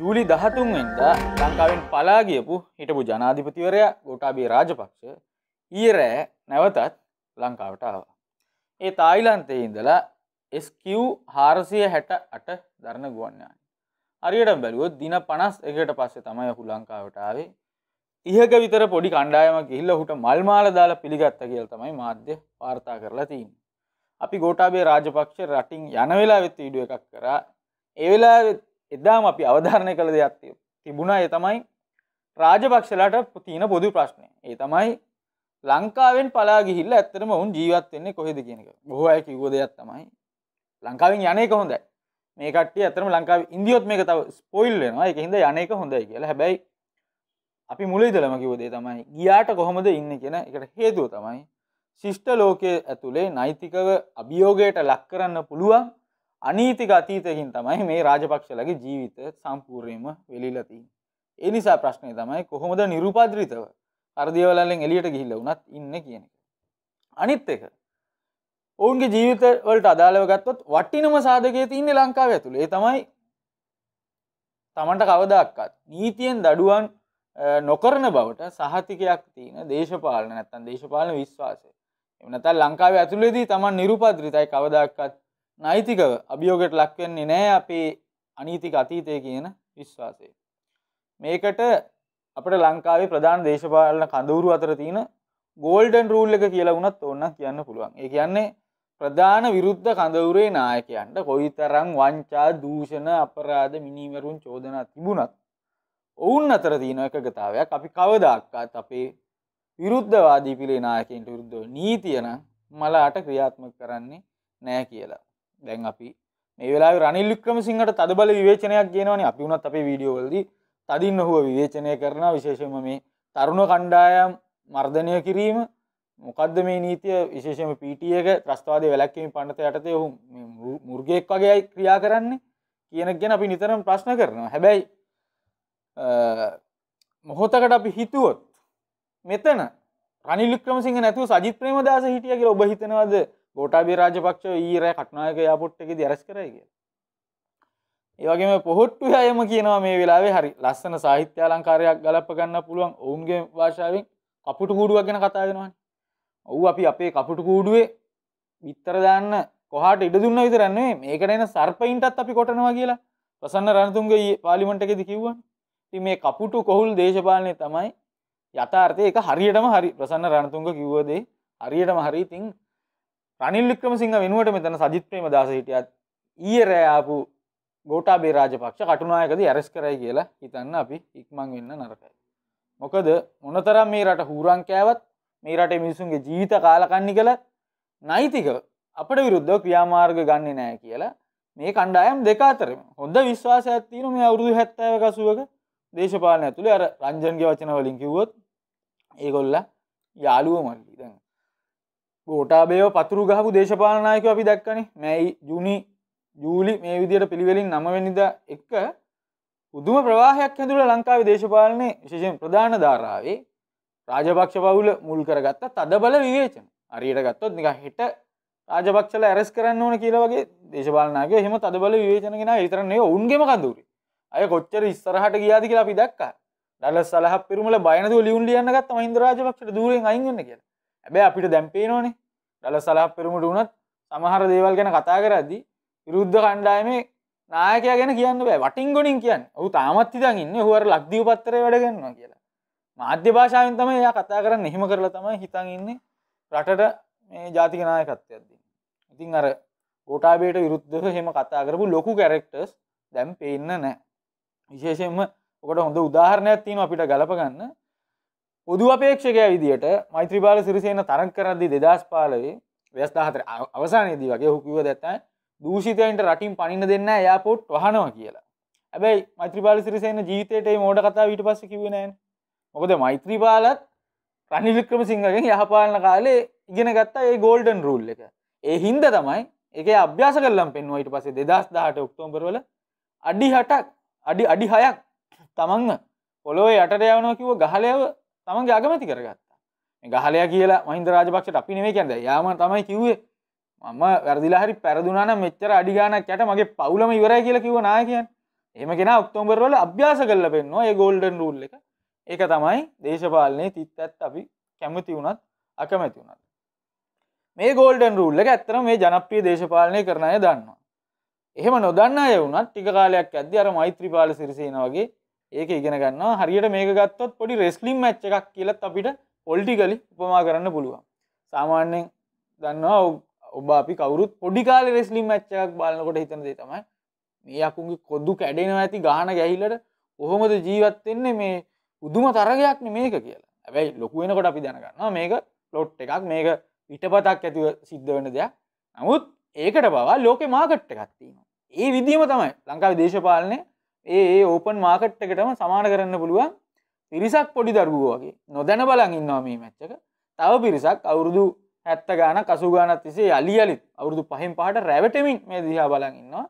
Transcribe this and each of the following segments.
ජූලි දහතුන්වෙන්ද ලංකාවෙන් පලාගියපු හිටපු ජනාධිපතිවරයා ගොටාබේ රාජපක්ෂ ඊරෑ නැවතත් ලංකාවට ආව. ඒ තායිලන්තය ඉඳලා ස්කව් හාරසිය හැට අට දරණ ගුවන්යායි. අරියට බැලුවොත් දින පනස් එකට පස්සේ තමයි හු ලංකාවටාවේ ඉහක විතර පොඩි කණ්ඩායම කිහිල්ල හුට මල්මාල දාලා පිළිගත්ත කියල් තමයි මාධ්‍ය පාර්තා කරලා තින්. අපි ගෝටාබේ රාජපක්ෂ රටින් යනවෙලා වෙත් ඉඩුව එකක් කරා එවෙලා වෙත් එදාම අපි අවධාරණය කළ දෙයක් තිබුණා ඒ තමයි රාජපක්ෂලාට තියෙන පොදු ප්‍රශ්නය ඒ තමයි ලංකාවෙන් පලා ගිහිල්ල ඇත්තරම ඔවුන් ජීවත් වෙන්නේ කොහෙද කියනක බොහෝ අය කිව්ව දෙයක් තමයි ලංකාවෙන් යනක හොඳයි මේ කට්ටිය ඇතරම ලංකාව ඉන්දියොත් මේක තව ස්පොයිල් වෙනවා එක හිද යනක හොඳයි කියලා හැබැයි අපි මුල ඉදලම කිවදේ තමයි ගියාට කොහොමද ඉන්න කියෙන එකට හේතුව තමයි ශිෂ්ට ලෝකය ඇතුළේ නෛතිකව අභියෝගයට ලක් කරන්න පුළුවන් අනීතික අතීතයකින් තමයි මේ රාජපක්ෂලගේ ජීවිත සම්පූර්යම වෙලිලතින්. එනිසා ප්‍රශ්නය තමයි කොහොමද නිරුපද්‍රිතව අර්දියවලෙන් එලියට ගිහිල්ල වනත් ඉන්න කියන එක. අනිත් එක ඔවුන්ගේ ජීවිතවලට අදාළව ගත්තොත් වටිනම සාධකය තින්නේ ලංකාව ඇතුළේ තමයි තමන්ට කවදක්කත් නීතියෙන් දඩුවන් නොකරන බවට සහතිකයක් තියෙන දේශපාලන නැත්තන් දේශපාලන විශ්වාසය එනතල් ලංකාව ඇතුළේදී තමන් නිරුපද්‍රිතයි කවදක්කත් නෛතිකව අභියෝගයට ලක්වෙන්නේ නෑ අපේ අනීතික අතීතය කියන විශ්වාසය. මේකට අපට ලංකාවේ ප්‍රධාන දේශපාලන කඳවුරු අතර තියෙන ගෝල්ඩන් රූල් එක කියලා වුණත් ඔන්න කියන්න පුළුවන්. ඒ කියන්නේ ප්‍රධාන විරුද්ධ කඳවුරේ නායකයන්ට කොයිතරම් වංචා දූෂණ අපරාධ මිනිවරුන් චෝදනා තිබුණත් ඔවුන් අතර තියෙන එකගතාවයක් අපි කවදාක්කත් අපේ විරුද්ධවාදී පිළේ නායකයන්ට විරුද්ධ නීතියනම් මලාට ක්‍රියාත්මක කරන්නේ නෑ කියලා. දැන් අපි මේ වෙලා රනිල් වික්‍රමසිංහට තදබල විවේචනයක් ගේනවනේ අපි වුණත් අපේ වීඩියෝවලද තදින් ඔහුව විවේචනය කරන විශේෂම මේ තරුණ කණ්ඩායම් මර්ධනය කිරීම මොකක්ද මේ නීතිය විශේෂම පිටියක ත්‍රස්වාද වැලැක්කීම පණත යටතේ ඔහු මුර්ගෙක් වගේයි ක්‍රියා කරන්නේ කියන ගැන අපි නිතරම් ප්‍රශ්න කරනවා හැබැයි මොහොතකට අපි හිතුවොත් මෙතන රනිල් වික්‍රමසිංහ නැතුව සජිත් ප්‍රේමදාස හිටිය කියලා ඔබ හිතනවද ගෝටාබි රාජපක්ෂ ඊරෑ කට්නායක යාපුට්ටකෙද ඇරස් කරය කිය ඒවගේම පොහොට්ටු අයම කියනවා මේ වෙලාවේ හරි ලස්සන සාහිත්‍ය අලංකාරයක් ගලප ගන්න පුළුවන් ඔවුන්ගේ භාෂාවෙන් කපුට කූඩුවක් ගැන කතාගෙනවන් ඔවු අපි අපේ කපුට කූඩුවේ විත්තරදාන්න කොහට ඉඩ දුන්න විතරන්නේ මේකට එන සර්පයින්ටත් අපි කොටනවා කියලා ප්‍රසන්න රණතුන්ගේ පාලිමට එකෙද කිව්වන් ති මේ කපුටු කොහුල් දේශපාලනය තමයි යථාර්ථය එක හරියටම හරි ප්‍රසන්න රණතුන්ග කිව්වදේ හරියටම හරි තිං රනිල්ලික්‍රම සිංහ වෙනුවට මෙතන සජිත් ප්‍රේම දස හිටියත් ඊය රෑආපු ගෝටාබේ රාජපක්ෂ කටුනායකද ඇරස් කරයි කියලා හිතන්න අපි ඉක්මං වෙන්න නරකයි. මොකද මොනතරම් මේ රට හූරංකෑවත් මේ රට මිනිසුන්ගේ ජීවිත කාලකන්නි කළ නයිතික අපට විරුද්ධ ක්‍රියාමාර්ග ගන්නේ නෑ කියලා මේ කණ්ඩායම් දෙකාතරම හොඳ විශ්වාස ඇත්තින මේ අවුරුදු හැත්තෑව කසුවක දේශපාලන ඇතුළේ අර රංජන්ගේ වචන වලින් කිව්වොත් ඒගොල්ල යාළුව මල්ලි දැන් ගෝටාබේෝ පතුරු ගහපු දේශපාලනායක අපි දක්කනේ මැයි ජුනි ජූලි මේ විදියට පිළිවෙලින් නමවෙනිද එක්ක උදුම ප්‍රවාහයක් හැඳුර ලංකාවේ දේශපාලනය විශෂයෙන් ප්‍රධාන ධාරාවේ රාජපක්ෂ පවුල මුල් කරගත්ත තද බල විවේචන අරියට ගත්තොත් නික හිට රාජපක්ෂල ඇරස් කරන්න ඕන කියලා වගේ දේශපාලනගේ හෙම තද බල විවේචනගෙන විතරන්නේ ඔුන්ගේම කඳුරේ අය කොච්චර ඉස්සරහට ගියාද කියලා අපි දක්කා ඩලස් සලහ පිරුමල බයනතු ලියුන් ලියන්න ගත්ත මහින්ද රාජපක්ෂට දුරෙන් අයින්ගන්න කියලා හැබැයි අපිට දැම්පේනෝනේ ඩල සලහ පෙරමුට වුණත් සමහර දේවල් ගැන කතා කරද්දි විරුද්ධ කණ්ඩායමේ නායකයා ගැන කියන්න බෑ වටින් ගොඩින් කියන්න ඔහු තාමත් ඉදන් ඉන්න හුවර ලක්දිය පත්තරය වැඩගන්නවා කියලා මාධ්‍ය භාෂාවෙන් තම එයා කතා කරන්න එහෙම කරලා තමයි හිතන් ඉන්නේ රටට මේ ජාතික නායකත්වයක්දී ඉතින් අර ගෝටාබේට විරුද්ධ හෙම කතා කරපු ලොකු කැරෙක්ටර්ස් දැම් පේන්න නෑ විශේෂයෙන්ම ඔකට හොඳ උදාහරණයක් තියෙන අපිට ගලපගන්න පොදු අපේක්ෂකය විදිට මෛත්‍රපාල සිරිසයන තරක් කරද්දි දෙදස් පාලවේ ව්‍යස්ථාහතර අවසානයේදී වගේ හොකිව දැත්තයි දූෂිතයන්ට රටින් පනින්න දෙන්න යාපොට් වහනවා කියලා ඇබැයි මෛත්‍රපාල සිරිසයන ජීතයට මෝඩ කතා විට පස්ස කිවෙනෑ මොකද මෛත්‍රීපාලත් රනිලික්‍රම සිංහගෙන් යහපාලන කාලේ ඉගෙන ගත්තා ඒ ගෝල්ඩන් රූල් එක ඒ හින්ද තමයි එක අභ්‍යාස කරලම් පෙන්වායිට පසේ දෙදස් දාහට ඔක්තෝම්බරවල අඩි හටක් අඩි අඩි හයක් තමන්ග පොලොව යටට යවනෝ කිව ගහලයව තමන්ගේ අගමැති කරගත්තා ගහලය කියලා මහින්ද රාජපක්ෂට අපි නෙවේ කැද යාම තමයි කිව්වේ මම වැරදිලා හරි පැරදුනාන මෙච්චර අඩිගානක් යට මගේ පවුලම ඉවරයි කියලා කිව නා කියන් එහම කෙන ඔක්තෝම්බර්වල අභ්‍යාස කරල පෙන්වා ඒ ගෝල්ඩන් රූල් එක ඒක තමයි දේශපාලනය තිත් ඇත් අපි කැමති වුණත් අකමැති වුණත් මේ ගෝල්ඩන් රූල්ල ඇත්තර මේ ජනප්‍රිය දේශපාලනය කරන අය දන්නවා. එහෙම නොදන්න අය වුණත් ටික කාලයක් ඇද අර මෛත්‍රපාල සිරිසේන වගේ ඒක ඉගෙන ගන්නවා හරියට මේක ගත්තොත් පොඩි රෙස්ලිම් මච්ච එකක් කියලත් අපිට පොල්ටිකලි උපමා කරන්න පුළුවන් සාමාන්‍යෙන් දන්නවා ඔබ අපි කවරුත් පොඩිකාල රෙස්ලිම් මච්ච එකක් බලන්නකොට හිතන දේ තමයි මේ අකුන්ගේ කොද්දු කැඩෙනවා ඇති ගාන ගැහිලට ඔහොමද ජීවත්වෙන්නේ මේ උදුම තරගයක්න මේක කියලා ඇැයි ලොකුවෙනකොට අපි දැනගන්නවා මේක ලොට් එකක් මේක විටපතක් ඇතිව සිද්ධ වන දෙයක් නමුත් ඒකට බවා ලෝක මාකට්ට එකත්තිීම ඒ විදිම තමයි ලංකාව දේශපාලනය ඒ ඕපන් මාකට් එකටම සමාන කරන්න පුළුවන් පිරිසක් පොඩි දරුවෝගේ නොදැන බලන් ඉන්නවා මේ මැච්චක තව පිරිසක් අවුරුදු හැත්ත ගාන කසුගානත් තිසේ අලි අලිත් අවුරුදු පහෙන් පහට රැවටමින් මේ දිහා බලන්ඉන්නවා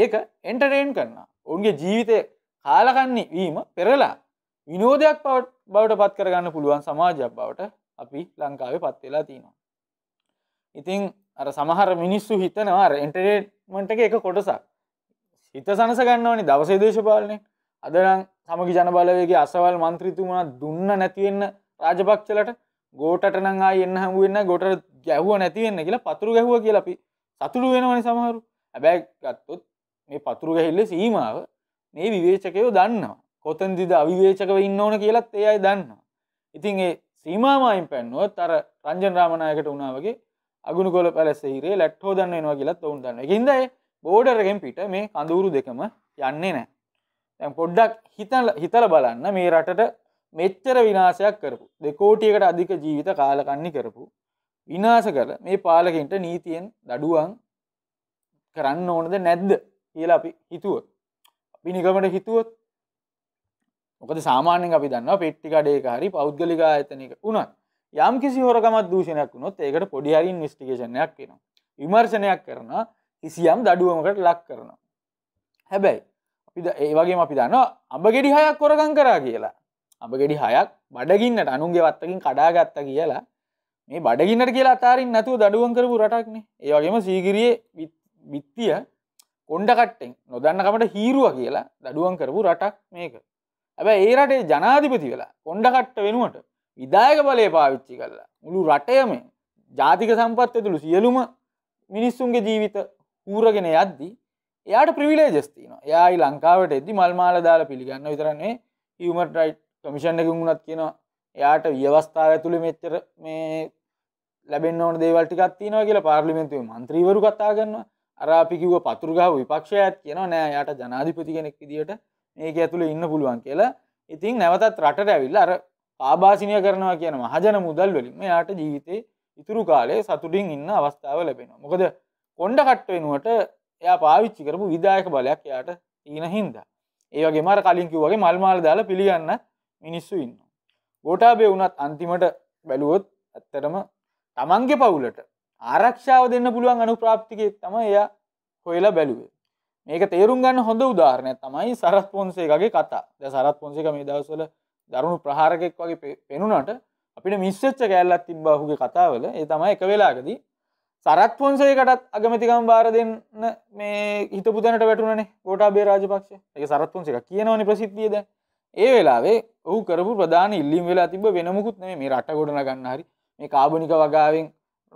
ඒක එන්ටරේන් කරන්න ඔවුන්ගේ ජීවිතය කාලකන්නේ වීම පෙරලා විනෝධයක් පවට බවට පත් කරගන්න පුළුවන් සමාජයක් බවට අපි ලංකාවේ පත්වෙලා තියෙනවා. ඉතිං අර සමහර මිනිස්සු හිතනවා එන්ටරේට්මට එක කොටසක් හිත සනස ගන්නවනේ දවසේ දේශපාලනය අදනම් සමගි ජනබලවේගේ අසවල් මන්ත්‍රීතුමා දුන්න නැතිවෙන්න රාජපක්ෂලට ගෝටට නංආ එන්න හමුවන්න ගොට ගැහුව නැතිවෙන්න කියලා පතුරු ගැහුව කියලා අපි සතුරු වෙනවනි සමහරු හැබැයි ගත්තොත් මේ පතුරු ගැහිල්ල සීමාව මේ විවේචකයෝ දන්නවා කොතන්දිද අවිවේචකව ඉන්න ඕන කියලත් ඒ අයි දන්නවා ඉතින් ඒ සීමාමයින් පැන්නුවත් අර රංජන් රාමණයකට උනාවගේ අගුණ කොල පැලසෙහිරේ ලැට්හෝ දන්න එනවා කියලත් ඔවුන් දන්න හිදයි බෝඩරගෙන් පිට මේ කඳුරු දෙකම යන්නේ නෑ ඇම් පොඩ්ඩක් හිතල හිතල බලන්න මේ රටට මෙච්චර විනාසයක් කරපු දෙකෝටියකට අධික ජීවිත කාලකන්නි කරපු විනාස කර මේ පාලකින්ට නීතියෙන් දඩුවන් කරන්න ඕනද නැද්ද කියලා අපි හිතුව අපි නිගමට හිතුවත් මොකද සාමාන්‍යෙන් අපි දන්න පෙට්ටිකඩේ හරි පෞද්ගලිකා ඇතනක වුණත් යම් කිසි හොරකමත් දූෂණයක් වුණොත් ඒකට පොඩිහරින් විස්ටිකේෂණයක් වෙනවා විමර්ශනයක් කරනවා කිසියම් දඩුවමකට ලක් කරනවා. හැබැයි අපිද ඒවගේ අපි දන්න අඹ ගෙඩි හයක් කොරගං කරා කියලා අඹ ගෙඩි හයක් බඩගින්නට අනුන්ගේ වත්තකින් කඩාගත්ත කියලා මේ බඩගින්නට කියලා අතාරින් නැතුව දඩුවන් කරපු රටක්න ඒවගේම සීගිරියේ බිත්තිය කොන්ඩකට්ටෙන් නොදන්නකමට හීරුව කියලා දඩුවන් කරපු රටක් මේක ඇබැ ඒ රටේ ජනාධිපති වෙලා කොන්ඩකට්ට වෙනුවට විදායක බලය පාවිච්චි කරලා මුළු රටයම ජාතික සම්පත් ඇතුළු සියලුම මිනිස්සුන්ගේ ජීවිත ඌරගෙන යද්දි එයාට ප්‍රවිලේජස්තින යායි ලංකාවට එදදි මල්මාල දාලා පිළිගන්න විතරන්නේ හමට රයිට් කමිෂන් එක වුණත් කියන එයාට ව්‍යවස්ථාව ඇතුළි මෙච්චර මේ ලැබෙන් ඕන දේවල්ටිකත් තියෙනවා කියලා පාර්ලිමෙන්තුව මන්ත්‍රීවරු කතා කරනවා අරාපිකිව පතුරගාව විපක්ෂයත් කියන නෑ යට ජනාධිපති කෙනෙක් විදිට ඒක ඇතුළ ඉන්න පුළුවන් කියලා ඉතින් නැවතත් රට ඇවිල්ල අර ආභාසිනය කරනවා කියන මහජන මුදල් වලින්ම යාට ජීවිතය ඉතුරු කාලේ සතුටින් ඉන්න අවස්ථාව ලැබෙන මොකද කොන්්ඩ කට්ට වෙනුවට එයා පාවිච්චි කරපු විදායක බලයක් යාට තියෙන හින්දා ඒවගේ මර කලින්කි වගේ මල්මාල් දාල පිළිගන්න මිනිස්සු ඉන්න ගෝටාබේ වුනත් අන්තිමට බැලුවොත් ඇත්තටම තමන්ගේ පවුලට ආරක්ෂාව දෙන්න පුළුවන් අනු ප්‍රාප්තිකය තම එය හොයලා බැලුවේ මේක තේරුම් ගන්න හොඳ උදාරණය තමයි සරත් පොන්සේකගේ කතා ද සරත් පොන්සේක මේ දවසල දරුණු ප්‍රහාරකෙක් වගේ පෙනුනට අපිට මිස්සච්ච කෑල්ලත් තිබ්බාහුගේ කතාවල ඒ තමයි එක වෙලාගදී සරත් පොන්සේකටත් අගමතිකම් බාර දෙන්න මේ හිතපුතැනට වැටුනේ ගෝටාබේ රාජපක්ෂ එක සරත් පොන්සේක කියනවනි ප්‍රසිද්ධියද ඒ වෙලාවේ ඔහු කරපු ප්‍රධාන ඉල්ලිම් වෙලා තිබ වෙනමුකුත් මේ රට ගොඩන ගන්න හරි මේ කාබනික වගාවෙන්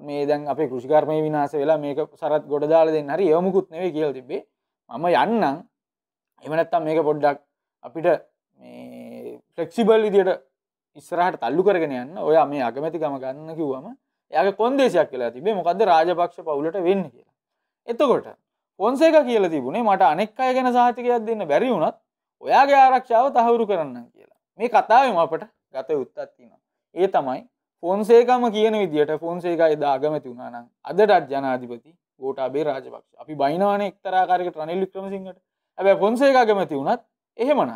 මේ දැන් අප කෘෂිකර්මය විනාස වෙලා මේක සරත් ගොඩදාල දෙන්න හරි යමුකුත් නෙවේ කියල තිබේ මම යන්නම් එමනත්තම් මේක පොඩ්ඩක් අපිට ෆලෙක්සිබල් විදියට ඉස්සරහට තල්ලු කරගෙන යන්න ඔය මේ අගමැති ගම ගන්න කිව්වම යගේ කොන්දේසියක් කියලා තිබේ මොකද රාජපක්ෂ පවුලට වෙන්න කියලා. එතකොට පොන්සේක කියල තිබුණේ මට අනෙක් අය ගැන සාහිතිකයක් දෙන්න බැරි වුණත් ඔයාගේ ආරක්ෂාව තහවුරු කරන්න කියලා මේ කතාවම අපට ගත උත්තත්තිනවා. ඒ තමයි ෆොන්සේකම කියන විදිට ෆොන්සේකයි දාගමැති වුණනම් අදටත් ජනාධිපති ගෝටාබේ රාජපක්ෂ අපි බයිනවාන එක්තරාකාරක රනිල් වික්‍රමසිංහට ඇබ ෆොන්සේක ගමැති වුණත් එහෙමන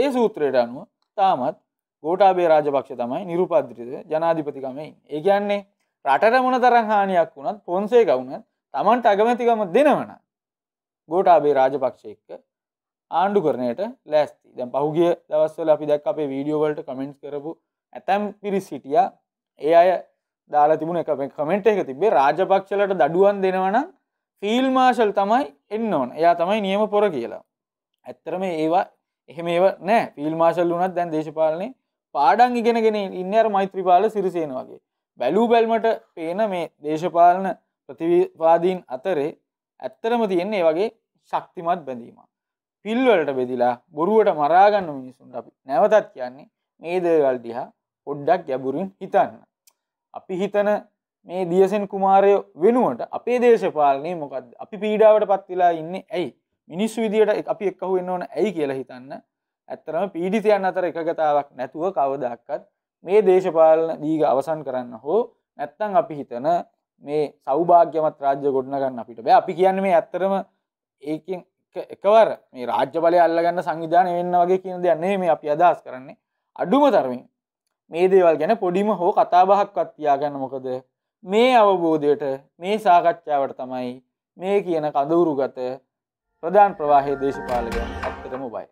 ඒ සූත්‍රයට අනුව තාමත් ගෝටාබේ රාජපක්ෂ තමයි නිරුපද්‍රිත ජනාධිපතිකමයි ඒ කියන්නේ රටට මොන තරං හානියක් වුණත් පොන්සේ ගවුණ තමන්ට අගමැතිකම දෙනවන ගෝටාබේ රාජපක්ෂයක්ක ආණ්ඩු කරනයට ලෑස්ති දැම් පහුගිය දවස්වල අපි දැක් අපේ වීඩියෝවලට කමෙන්ට් කරපු ඇතැම් පිරිස් සිටිය ඒ අය දාලා තිබුණ එක කමෙන්ට් එක තිබේ රාජපක්ෂලට දඩුවන් දෙනවන ෆිල් මාශල් තමයි එන්න ඕන එයා තමයි නියම පොර කියලා ඇත්තරම ඒවා එහෙම ඒ නෑ ෆිල් මාශල් වුනත් දැන් දේශපාලනේ පාඩන් ඉගෙනගෙන ඉන්නර මෛත්‍රපාල සිරිසයෙන වගේ බැලූ බැල්මට පේන මේ දේශපාලන ප්‍රතිවාදීන් අතරේ ඇත්තරම තියෙන්නේ වගේ ශක්තිමත් බැඳීම. පිල්වලට බෙදිලා බොරුවට මරාගන්න මිනිසුන් අපි නැවතත් කියන්නේ මේ දේවල් දිහා පොඩ්ඩක් ගැබුරින් හිතන්න. අපි හිතන මේ දියසෙන් කුමාරය වෙනුවට අපේ දේශපාලනය මොකද අපි පීඩාවට පත්වෙලා ඉන්න ඇයි මිනිස් විදිට අපි එක්කහු වෙන්න ඕන ඇයි කියලා හිතන්න ඇත්තරම පීඩිතයන් අතර එකගතාවක් නැතුව කවදක්කත් මේ දේශපාලන දීග අවසන් කරන්න හෝ නැත්තං අපි හිතන මේ සෞභාග්‍යමත් රාජ්‍ය ගොඩනගන්න අපිට බෑ අපි කියන්න මේ ඇත්තරම ඒකින් එකවර මේ රාජ්‍ය බලය අල්ලගන්න සංවිධානය වෙන්න වගේ කියන දෙයන්නේ මේ අපි අදහස් කරන්නේ අඩුම තරමින් මේ දේවල් ගැන පොඩිම හෝ කතාබහක්වත් තියාගන්න මොකද මේ අවබෝධයට මේ සාකච්ඡාවට තමයි මේ කියන කඳවුරුගත ප්‍රධාන ප්‍රවාහය දේශපාලකයන් අත්තරම බයි